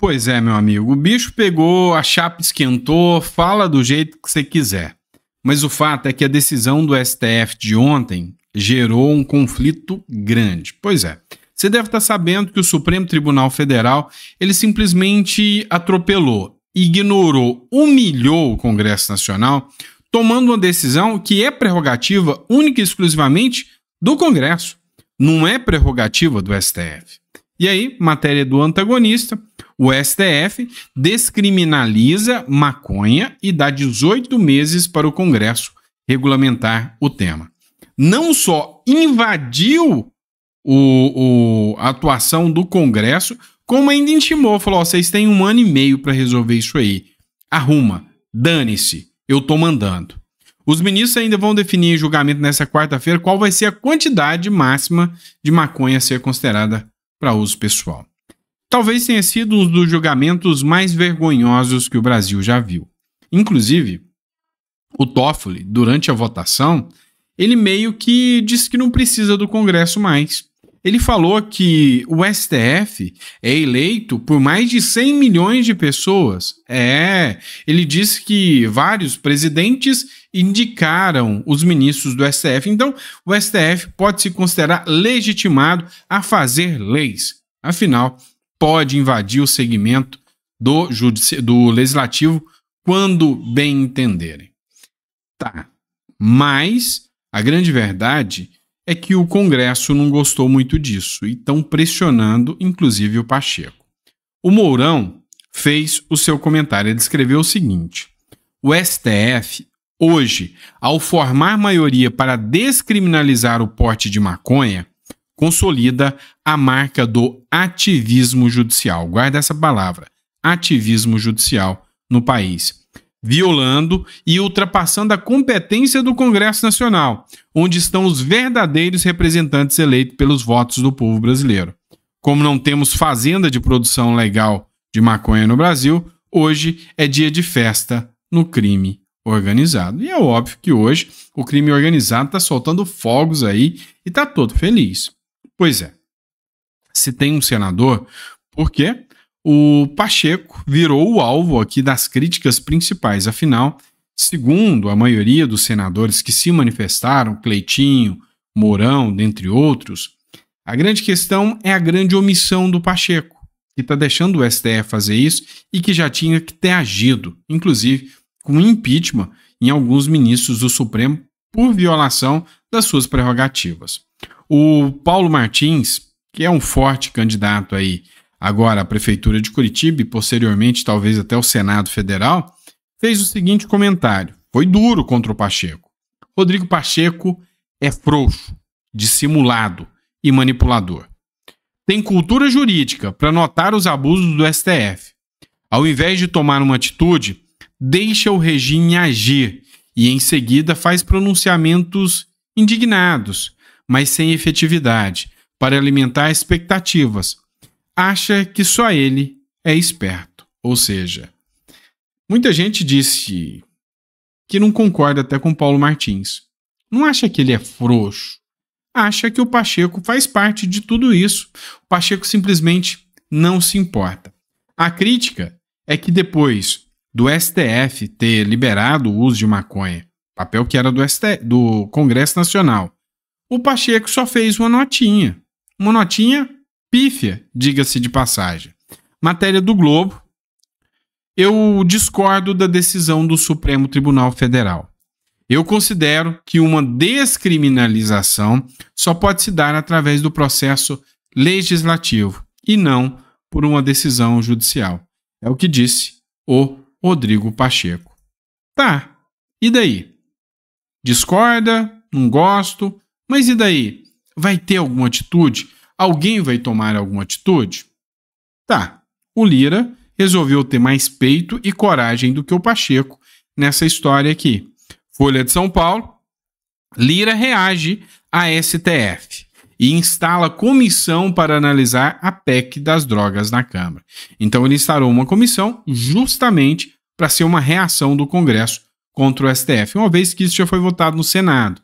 Pois é, meu amigo. O bicho pegou, a chapa esquentou, fala do jeito que você quiser. Mas o fato é que a decisão do STF de ontem gerou um conflito grande. Pois é. Você deve estar tá sabendo que o Supremo Tribunal Federal, ele simplesmente atropelou, ignorou, humilhou o Congresso Nacional, tomando uma decisão que é prerrogativa única e exclusivamente do Congresso. Não é prerrogativa do STF. E aí, matéria do antagonista, o STF descriminaliza maconha e dá 18 meses para o Congresso regulamentar o tema. Não só invadiu o, o a atuação do Congresso, como ainda intimou, falou: vocês têm um ano e meio para resolver isso aí. Arruma, dane-se, eu tô mandando. Os ministros ainda vão definir em julgamento nessa quarta-feira qual vai ser a quantidade máxima de maconha a ser considerada para uso pessoal. Talvez tenha sido um dos julgamentos mais vergonhosos que o Brasil já viu. Inclusive, o Toffoli, durante a votação, ele meio que disse que não precisa do Congresso mais, ele falou que o STF é eleito por mais de 100 milhões de pessoas. É, ele disse que vários presidentes indicaram os ministros do STF. Então, o STF pode se considerar legitimado a fazer leis. Afinal, pode invadir o segmento do, do legislativo quando bem entenderem. Tá. Mas a grande verdade é que o Congresso não gostou muito disso e estão pressionando, inclusive, o Pacheco. O Mourão fez o seu comentário. Ele escreveu o seguinte: o STF, hoje, ao formar maioria para descriminalizar o porte de maconha, consolida a marca do ativismo judicial. Guarda essa palavra: ativismo judicial no país violando e ultrapassando a competência do Congresso Nacional, onde estão os verdadeiros representantes eleitos pelos votos do povo brasileiro. Como não temos fazenda de produção legal de maconha no Brasil, hoje é dia de festa no crime organizado. E é óbvio que hoje o crime organizado está soltando fogos aí e está todo feliz. Pois é, se tem um senador, por quê? o Pacheco virou o alvo aqui das críticas principais. Afinal, segundo a maioria dos senadores que se manifestaram, Cleitinho, Mourão, dentre outros, a grande questão é a grande omissão do Pacheco, que está deixando o STF fazer isso e que já tinha que ter agido, inclusive com impeachment em alguns ministros do Supremo por violação das suas prerrogativas. O Paulo Martins, que é um forte candidato aí agora a Prefeitura de Curitiba e posteriormente talvez até o Senado Federal, fez o seguinte comentário: foi duro contra o Pacheco. Rodrigo Pacheco é frouxo, dissimulado e manipulador. Tem cultura jurídica para notar os abusos do STF. Ao invés de tomar uma atitude, deixa o regime agir e em seguida faz pronunciamentos indignados, mas sem efetividade, para alimentar expectativas, acha que só ele é esperto. Ou seja, muita gente disse que não concorda até com Paulo Martins. Não acha que ele é frouxo. Acha que o Pacheco faz parte de tudo isso. O Pacheco simplesmente não se importa. A crítica é que depois do STF ter liberado o uso de maconha, papel que era do, do Congresso Nacional, o Pacheco só fez uma notinha. Uma notinha pífia, diga-se de passagem. Matéria do Globo. Eu discordo da decisão do Supremo Tribunal Federal. Eu considero que uma descriminalização só pode se dar através do processo legislativo e não por uma decisão judicial. É o que disse o Rodrigo Pacheco. Tá, e daí? Discorda, não gosto, mas e daí? Vai ter alguma atitude? alguém vai tomar alguma atitude? Tá, o Lira resolveu ter mais peito e coragem do que o Pacheco nessa história aqui. Folha de São Paulo, Lira reage à STF e instala comissão para analisar a PEC das drogas na Câmara. Então ele instaurou uma comissão justamente para ser uma reação do Congresso contra o STF, uma vez que isso já foi votado no Senado.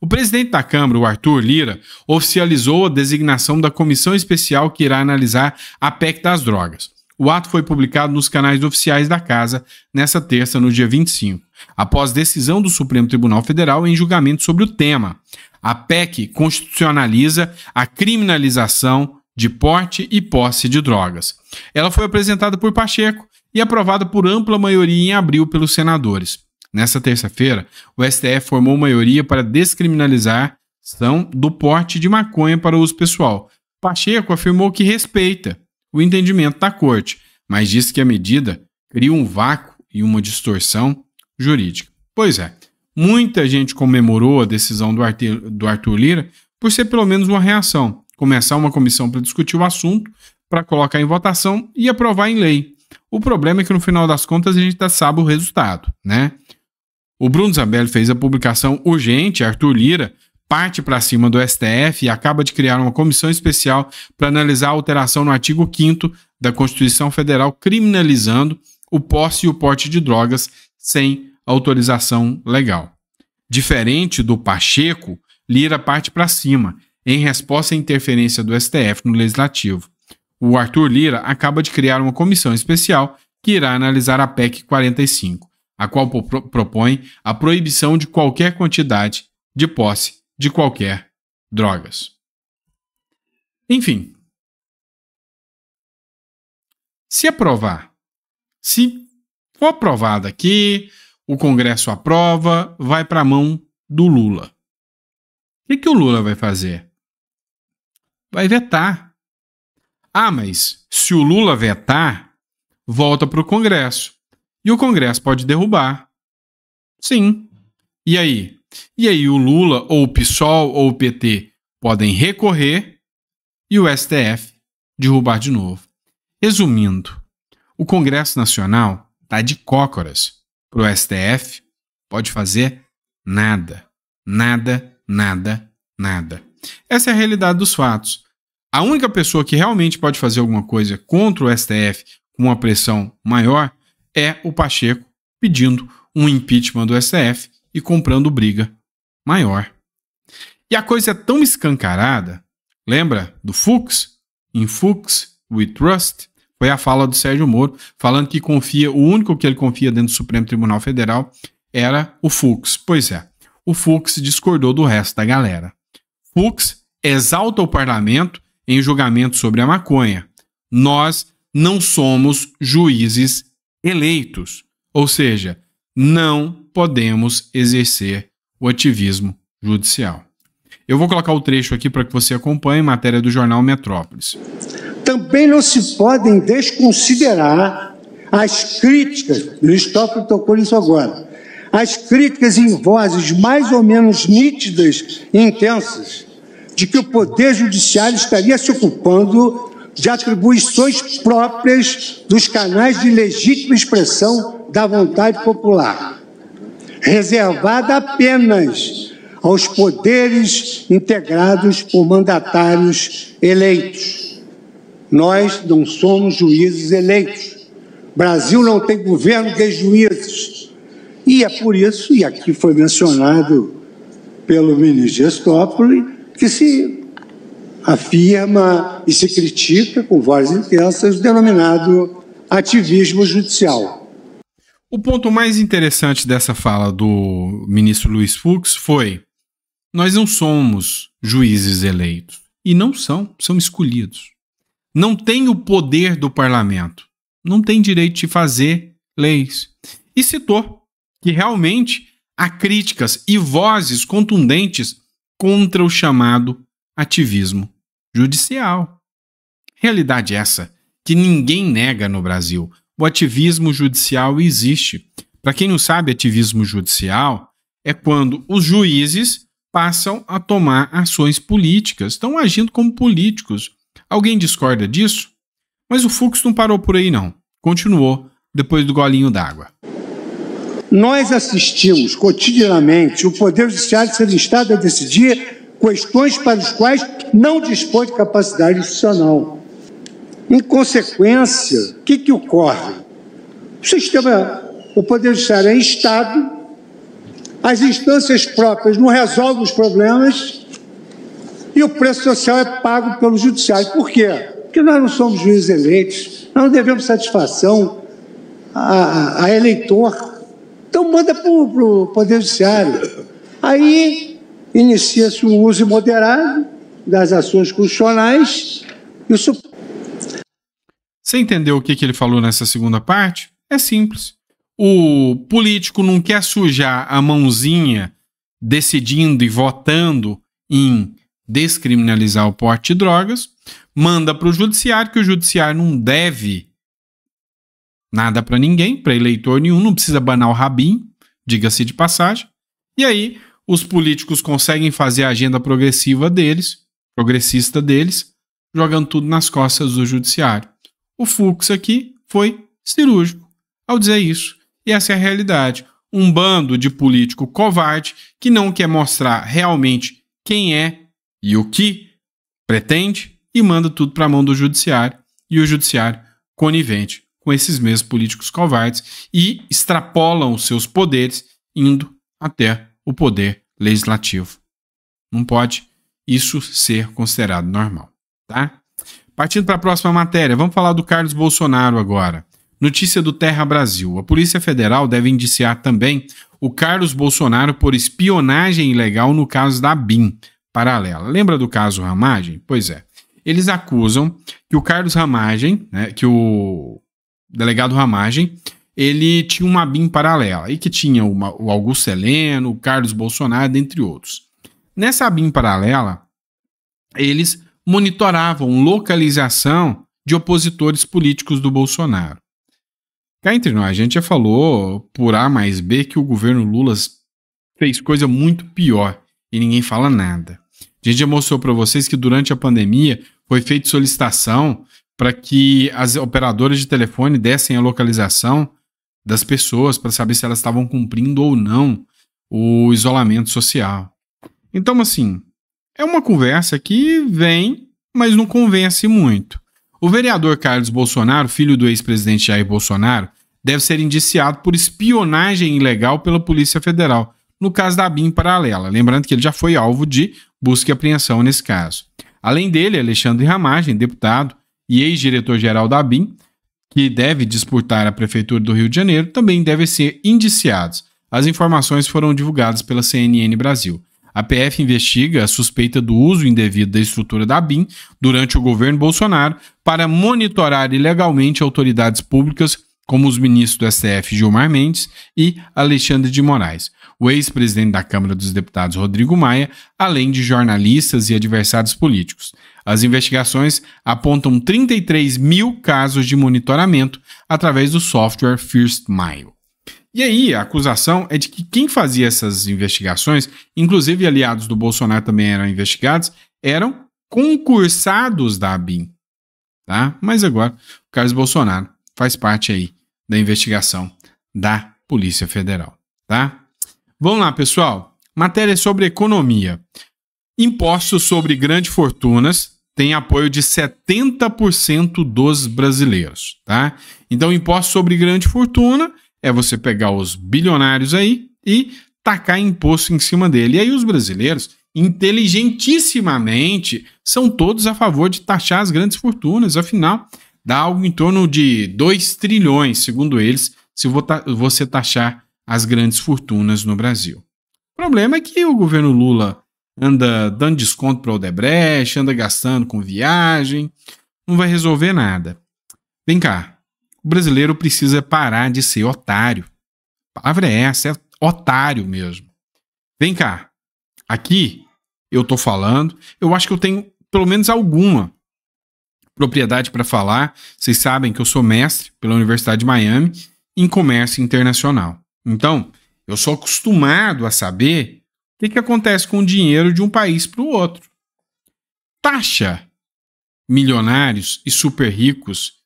O presidente da Câmara, o Arthur Lira, oficializou a designação da comissão especial que irá analisar a PEC das drogas. O ato foi publicado nos canais oficiais da Casa nesta terça, no dia 25, após decisão do Supremo Tribunal Federal em julgamento sobre o tema. A PEC constitucionaliza a criminalização de porte e posse de drogas. Ela foi apresentada por Pacheco e aprovada por ampla maioria em abril pelos senadores. Nessa terça-feira, o STF formou maioria para descriminalizar ação do porte de maconha para uso pessoal. Pacheco afirmou que respeita o entendimento da corte, mas disse que a medida cria um vácuo e uma distorção jurídica. Pois é, muita gente comemorou a decisão do Arthur Lira por ser pelo menos uma reação. Começar uma comissão para discutir o assunto, para colocar em votação e aprovar em lei. O problema é que no final das contas a gente já sabe o resultado, né? O Bruno Zambelli fez a publicação urgente, Arthur Lira, parte para cima do STF e acaba de criar uma comissão especial para analisar a alteração no artigo 5 da Constituição Federal criminalizando o posse e o porte de drogas sem autorização legal. Diferente do Pacheco, Lira parte para cima, em resposta à interferência do STF no legislativo. O Arthur Lira acaba de criar uma comissão especial que irá analisar a PEC 45 a qual propõe a proibição de qualquer quantidade de posse de qualquer drogas. Enfim, se aprovar, se for aprovado aqui, o Congresso aprova, vai para a mão do Lula. O que, que o Lula vai fazer? Vai vetar. Ah, mas se o Lula vetar, volta para o Congresso. E o Congresso pode derrubar. Sim. E aí? E aí o Lula, ou o PSOL, ou o PT podem recorrer e o STF derrubar de novo. Resumindo, o Congresso Nacional está de cócoras para o STF, pode fazer nada, nada, nada, nada. Essa é a realidade dos fatos. A única pessoa que realmente pode fazer alguma coisa contra o STF com uma pressão maior é o Pacheco pedindo um impeachment do STF e comprando briga maior. E a coisa é tão escancarada, lembra do Fux? Em Fux We Trust, foi a fala do Sérgio Moro, falando que confia, o único que ele confia dentro do Supremo Tribunal Federal era o Fux. Pois é, o Fux discordou do resto da galera. Fux exalta o parlamento em julgamento sobre a maconha. Nós não somos juízes eleitos, ou seja, não podemos exercer o ativismo judicial. Eu vou colocar o trecho aqui para que você acompanhe, matéria do jornal Metrópolis. Também não se podem desconsiderar as críticas, Luiz Toffoli tocou nisso agora, as críticas em vozes mais ou menos nítidas e intensas de que o Poder Judiciário estaria se ocupando de atribuições próprias dos canais de legítima expressão da vontade popular, reservada apenas aos poderes integrados por mandatários eleitos. Nós não somos juízes eleitos. Brasil não tem governo de juízes. E é por isso, e aqui foi mencionado pelo ministro Gestópolis, que se afirma e se critica com vozes intensas o denominado ativismo judicial. O ponto mais interessante dessa fala do ministro Luiz Fux foi: nós não somos juízes eleitos. E não são, são escolhidos. Não tem o poder do parlamento. Não tem direito de fazer leis. E citou que realmente há críticas e vozes contundentes contra o chamado ativismo judicial. Realidade essa que ninguém nega no Brasil. O ativismo judicial existe. Para quem não sabe, ativismo judicial é quando os juízes passam a tomar ações políticas, estão agindo como políticos. Alguém discorda disso? Mas o Fux não parou por aí, não. Continuou depois do golinho d'água. Nós assistimos cotidianamente o Poder Judiciário ser instado a decidir questões para as quais não dispõe de capacidade institucional. Em consequência, o que, que ocorre? O sistema, o Poder Judiciário é Estado, as instâncias próprias não resolvem os problemas e o preço social é pago pelo Judiciário. Por quê? Porque nós não somos juízes eleitos, nós não devemos satisfação a, a eleitor. Então manda para o Poder Judiciário. Aí inicia-se um uso moderado das ações constitucionais. Isso. Você entendeu o que, que ele falou nessa segunda parte? É simples. O político não quer sujar a mãozinha decidindo e votando em descriminalizar o porte de drogas, manda para o judiciário que o judiciário não deve nada para ninguém, para eleitor nenhum, não precisa banar o rabinho, diga-se de passagem. E aí os políticos conseguem fazer a agenda progressiva deles, progressista deles, jogando tudo nas costas do judiciário. O Fux aqui foi cirúrgico ao dizer isso. E essa é a realidade. Um bando de político covarde que não quer mostrar realmente quem é e o que pretende e manda tudo para a mão do judiciário e o judiciário conivente com esses mesmos políticos covardes e extrapolam os seus poderes indo até o poder legislativo. Não pode isso ser considerado normal, tá? Partindo para a próxima matéria, vamos falar do Carlos Bolsonaro agora. Notícia do Terra Brasil. A Polícia Federal deve indiciar também o Carlos Bolsonaro por espionagem ilegal no caso da BIM paralela. Lembra do caso Ramagem? Pois é. Eles acusam que o Carlos Ramagem, né, que o delegado Ramagem, ele tinha uma BIM paralela, e que tinha uma, o Augusto Heleno, o Carlos Bolsonaro, dentre outros. Nessa BIM paralela, eles monitoravam localização de opositores políticos do Bolsonaro. Cá entre nós, a gente já falou por A mais B que o governo Lula fez coisa muito pior e ninguém fala nada. A gente já mostrou para vocês que durante a pandemia foi feita solicitação para que as operadoras de telefone dessem a localização das pessoas para saber se elas estavam cumprindo ou não o isolamento social. Então, assim, é uma conversa que vem, mas não convence muito. O vereador Carlos Bolsonaro, filho do ex-presidente Jair Bolsonaro, deve ser indiciado por espionagem ilegal pela Polícia Federal, no caso da BIM paralela. Lembrando que ele já foi alvo de busca e apreensão nesse caso. Além dele, Alexandre Ramagem, deputado e ex-diretor-geral da BIM, que deve disputar a Prefeitura do Rio de Janeiro, também devem ser indiciados. As informações foram divulgadas pela CNN Brasil. A PF investiga a suspeita do uso indevido da estrutura da BIM durante o governo Bolsonaro para monitorar ilegalmente autoridades públicas como os ministros do STF Gilmar Mendes e Alexandre de Moraes, o ex-presidente da Câmara dos Deputados Rodrigo Maia, além de jornalistas e adversários políticos. As investigações apontam 33 mil casos de monitoramento através do software First Mile. E aí, a acusação é de que quem fazia essas investigações, inclusive aliados do Bolsonaro também eram investigados, eram concursados da ABIN. Tá? Mas agora, o Carlos Bolsonaro faz parte aí da investigação da Polícia Federal. Tá? Vamos lá, pessoal. Matéria sobre economia. Impostos sobre grandes fortunas tem apoio de 70% dos brasileiros, tá? Então, imposto sobre grande fortuna é você pegar os bilionários aí e tacar imposto em cima dele. E aí os brasileiros, inteligentissimamente, são todos a favor de taxar as grandes fortunas, afinal, dá algo em torno de 2 trilhões, segundo eles, se você taxar as grandes fortunas no Brasil. O problema é que o governo Lula anda dando desconto para o Odebrecht, anda gastando com viagem, não vai resolver nada. Vem cá, o brasileiro precisa parar de ser otário. A palavra é essa, é otário mesmo. Vem cá, aqui eu estou falando, eu acho que eu tenho pelo menos alguma propriedade para falar. Vocês sabem que eu sou mestre pela Universidade de Miami em comércio internacional. Então, eu sou acostumado a saber que, que acontece com o dinheiro de um país para o outro? Taxa milionários e super ricos,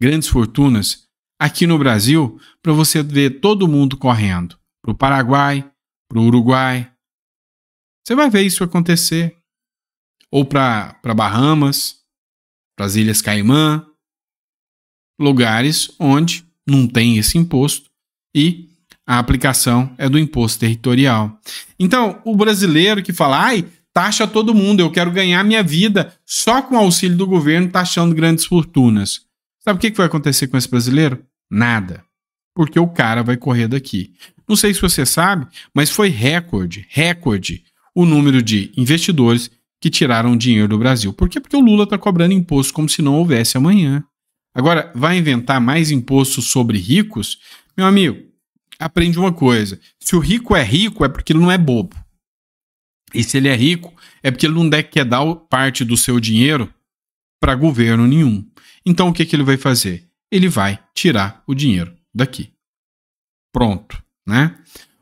grandes fortunas, aqui no Brasil, para você ver todo mundo correndo para o Paraguai, para o Uruguai. Você vai ver isso acontecer. Ou para Bahamas, para as Ilhas Caimã, lugares onde não tem esse imposto e a aplicação é do imposto territorial. Então, o brasileiro que fala, ai, taxa todo mundo, eu quero ganhar minha vida só com o auxílio do governo taxando grandes fortunas. Sabe o que vai acontecer com esse brasileiro? Nada. Porque o cara vai correr daqui. Não sei se você sabe, mas foi recorde, recorde, o número de investidores que tiraram dinheiro do Brasil. Por quê? Porque o Lula está cobrando imposto como se não houvesse amanhã. Agora, vai inventar mais impostos sobre ricos? Meu amigo, aprende uma coisa: se o rico é rico, é porque ele não é bobo. E se ele é rico, é porque ele não quer dar parte do seu dinheiro para governo nenhum. Então o que, que ele vai fazer? Ele vai tirar o dinheiro daqui. Pronto, né?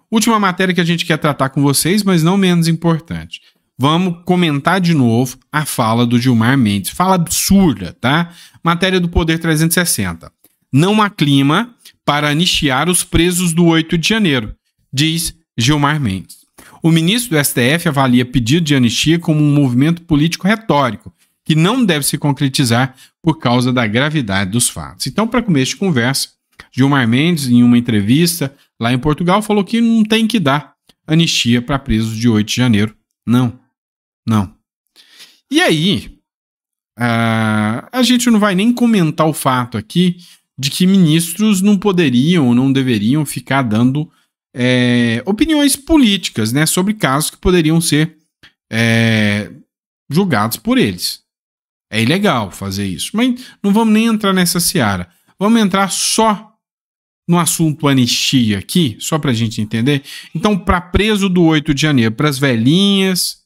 Última matéria que a gente quer tratar com vocês, mas não menos importante. Vamos comentar de novo a fala do Gilmar Mendes. Fala absurda, tá? Matéria do Poder 360. Não há clima para anistiar os presos do 8 de janeiro, diz Gilmar Mendes. O ministro do STF avalia pedido de anistia como um movimento político retórico, que não deve se concretizar por causa da gravidade dos fatos. Então, para começo de conversa, Gilmar Mendes, em uma entrevista lá em Portugal, falou que não tem que dar anistia para presos de 8 de janeiro. Não. Não. E aí, uh, a gente não vai nem comentar o fato aqui de que ministros não poderiam, não deveriam ficar dando é, opiniões políticas né, sobre casos que poderiam ser é, julgados por eles. É ilegal fazer isso, mas não vamos nem entrar nessa seara. Vamos entrar só no assunto anistia aqui, só para a gente entender. Então, para preso do 8 de janeiro, para as velhinhas,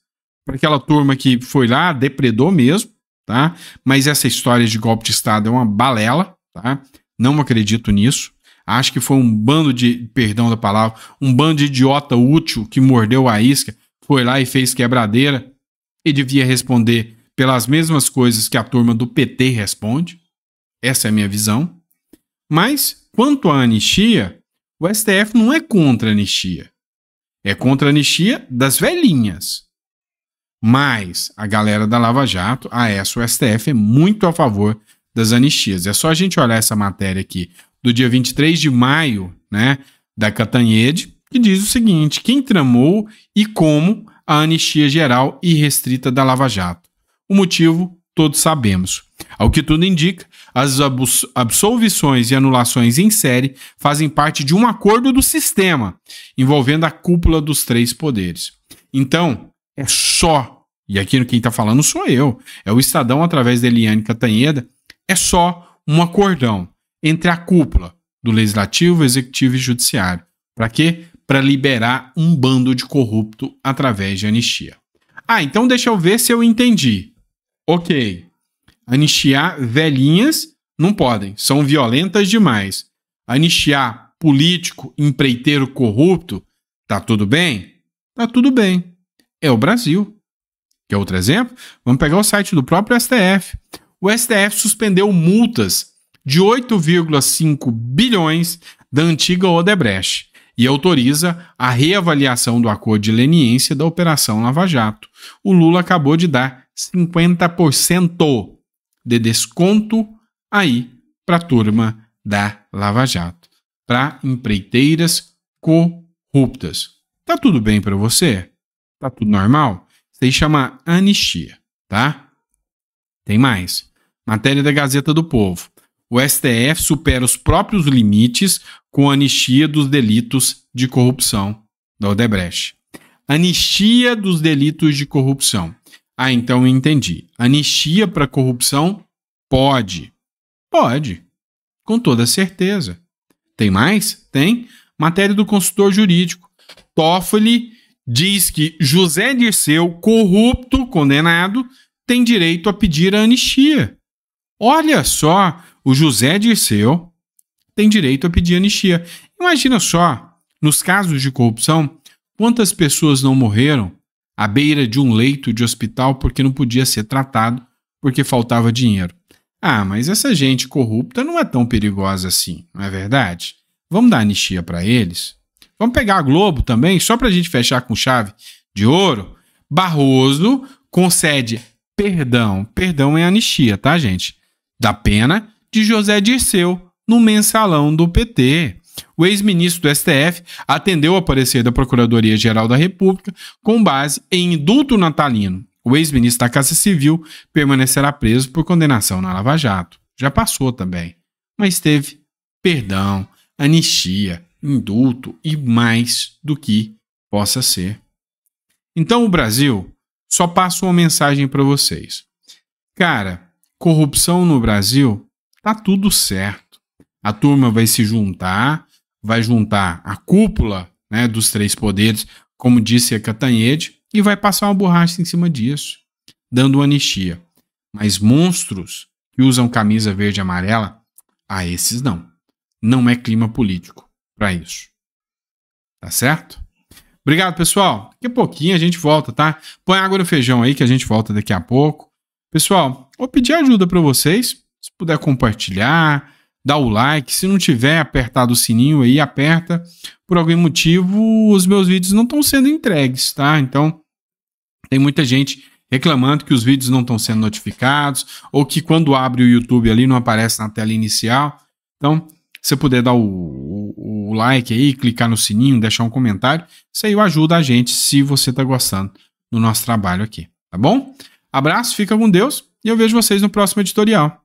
para aquela turma que foi lá, depredou mesmo, tá? Mas essa história de golpe de Estado é uma balela, tá? não acredito nisso. Acho que foi um bando de, perdão da palavra, um bando de idiota útil que mordeu a isca, foi lá e fez quebradeira e devia responder pelas mesmas coisas que a turma do PT responde. Essa é a minha visão. Mas, quanto à anistia, o STF não é contra a anistia. É contra a anistia das velhinhas. Mas a galera da Lava Jato, a essa o STF é muito a favor das anistias. É só a gente olhar essa matéria aqui do dia 23 de maio, né, da Catanhede, que diz o seguinte: quem tramou e como a anistia geral e restrita da Lava Jato. O motivo todos sabemos. Ao que tudo indica, as absolvições e anulações em série fazem parte de um acordo do sistema envolvendo a cúpula dos três poderes. Então, é só, e aqui quem está falando sou eu, é o Estadão através de Eliane Catanheda, é só um acordão entre a cúpula do legislativo, executivo e judiciário. Para quê? Para liberar um bando de corrupto através de anistia. Ah, então deixa eu ver se eu entendi. Ok. Anistiar velhinhas não podem, são violentas demais. Anistiar político, empreiteiro corrupto, tá tudo bem? Tá tudo bem. É o Brasil. Quer outro exemplo? Vamos pegar o site do próprio STF o STF suspendeu multas de 8,5 bilhões da antiga Odebrecht e autoriza a reavaliação do acordo de leniência da Operação Lava Jato. O Lula acabou de dar 50% de desconto aí para a turma da Lava Jato, para empreiteiras corruptas. Tá tudo bem para você? Tá tudo normal? Isso aí chama anistia, tá? Tem mais. Matéria da Gazeta do Povo. O STF supera os próprios limites com a anistia dos delitos de corrupção da Odebrecht. Anistia dos delitos de corrupção. Ah, então entendi. Anistia para corrupção pode. Pode. Com toda certeza. Tem mais? Tem. Matéria do consultor jurídico. Toffoli diz que José Dirceu, corrupto, condenado, tem direito a pedir a anistia. Olha só, o José Dirceu tem direito a pedir anistia. Imagina só, nos casos de corrupção, quantas pessoas não morreram à beira de um leito de hospital porque não podia ser tratado porque faltava dinheiro. Ah, mas essa gente corrupta não é tão perigosa assim, não é verdade? Vamos dar anistia para eles? Vamos pegar a Globo também, só para a gente fechar com chave de ouro? Barroso concede perdão. Perdão é anistia, tá, gente? da pena de José Dirceu no mensalão do PT. O ex-ministro do STF atendeu ao parecer da Procuradoria-Geral da República com base em indulto natalino. O ex-ministro da Casa Civil permanecerá preso por condenação na Lava Jato. Já passou também, mas teve perdão, anistia, indulto e mais do que possa ser. Então o Brasil só passa uma mensagem para vocês. Cara, corrupção no Brasil, tá tudo certo. A turma vai se juntar, vai juntar a cúpula né, dos três poderes, como disse a Catanhede, e vai passar uma borracha em cima disso, dando anistia. Mas monstros que usam camisa verde e amarela, a esses não. Não é clima político para isso. Tá certo? Obrigado, pessoal. Daqui a pouquinho a gente volta, tá? Põe água no feijão aí que a gente volta daqui a pouco. Pessoal, vou pedir ajuda para vocês. Se puder compartilhar, dá o like. Se não tiver apertado o sininho aí, aperta. Por algum motivo, os meus vídeos não estão sendo entregues, tá? Então, tem muita gente reclamando que os vídeos não estão sendo notificados ou que quando abre o YouTube ali não aparece na tela inicial. Então, se você puder dar o, o, o like aí, clicar no sininho, deixar um comentário, isso aí ajuda a gente se você está gostando do nosso trabalho aqui, tá bom? Abraço, fica com Deus e eu vejo vocês no próximo editorial.